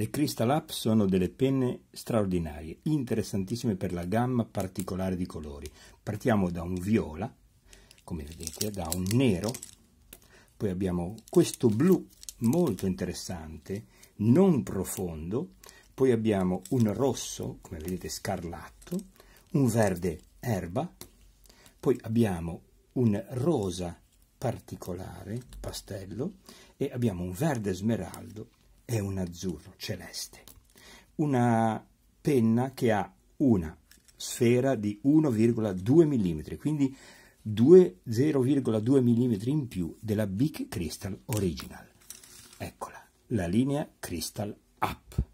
Le Crystal Up sono delle penne straordinarie, interessantissime per la gamma particolare di colori. Partiamo da un viola, come vedete, da un nero, poi abbiamo questo blu molto interessante, non profondo, poi abbiamo un rosso, come vedete scarlatto, un verde erba, poi abbiamo un rosa particolare, pastello, e abbiamo un verde smeraldo è un azzurro celeste. Una penna che ha una sfera di 1,2 mm, quindi 0,2 mm in più della Big Crystal Original. Eccola, la linea Crystal Up.